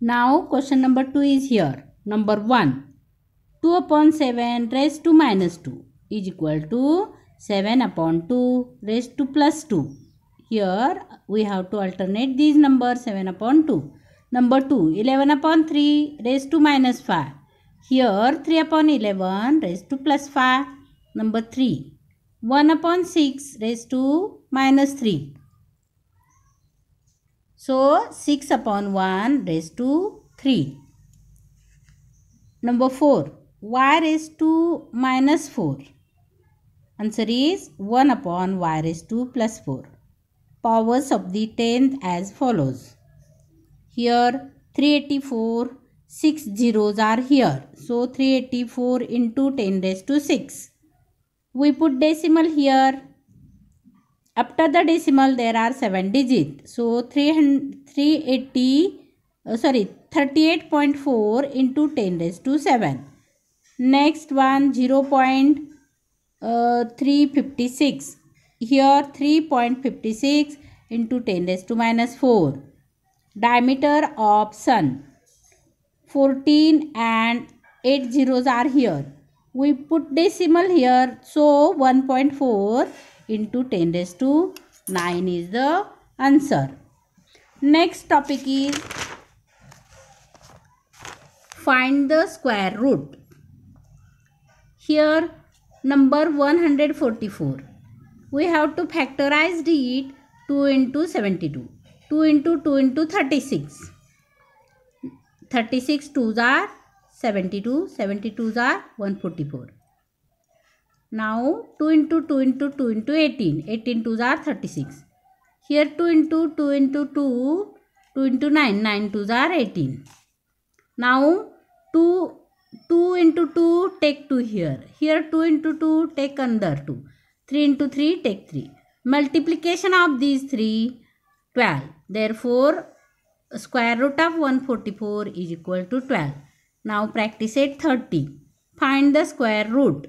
Now question number 2 is here. Number 1. 2 upon 7 raised to minus 2 is equal to 7 upon 2 raised to plus 2. Here we have to alternate these numbers 7 upon 2. Number 2. 11 upon 3 raised to minus 5. Here 3 upon 11 raised to plus 5. Number 3. 1 upon 6 raised to minus 3. So 6 upon 1 raised to 3. Number 4. y raised to minus 4. Answer is 1 upon y raised to plus 4. Powers of the 10th as follows. Here 384, 6 zeros are here. So 384 into 10 raised to 6. We put decimal here after the decimal, there are 7 digits. So, 380, uh, sorry, 38.4 into 10 raised to 7. Next one, 0 uh, 0.356. Here, 3.56 into 10 raised to minus 4. Diameter of sun. 14 and 8 zeros are here. We put decimal here. So, 1.4 into 10 raised to 9 is the answer. Next topic is find the square root. Here number 144. We have to factorize it 2 into 72. 2 into 2 into 36. 36 2s are 72. 72s are 144. Now 2 into 2 into 2 into 18. 18 2s are 36. Here 2 into 2 into 2, 2 into 9. 9 2s are 18. Now 2, 2 into 2 take 2 here. Here 2 into 2 take another 2. 3 into 3 take 3. Multiplication of these 3, 12. Therefore, square root of 144 is equal to 12. Now practice at 30. Find the square root.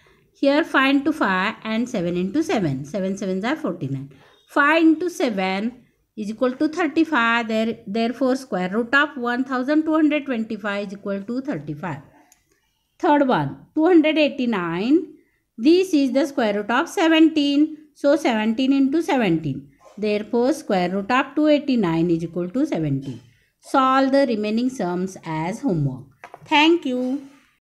Here five into 5 and 7 into 7. 7 7s are 49. 5 into 7 is equal to 35. There, therefore, square root of 1225 is equal to 35. Third one, 289. This is the square root of 17. So, 17 into 17. Therefore, square root of 289 is equal to 17. Solve the remaining sums as homework. Thank you.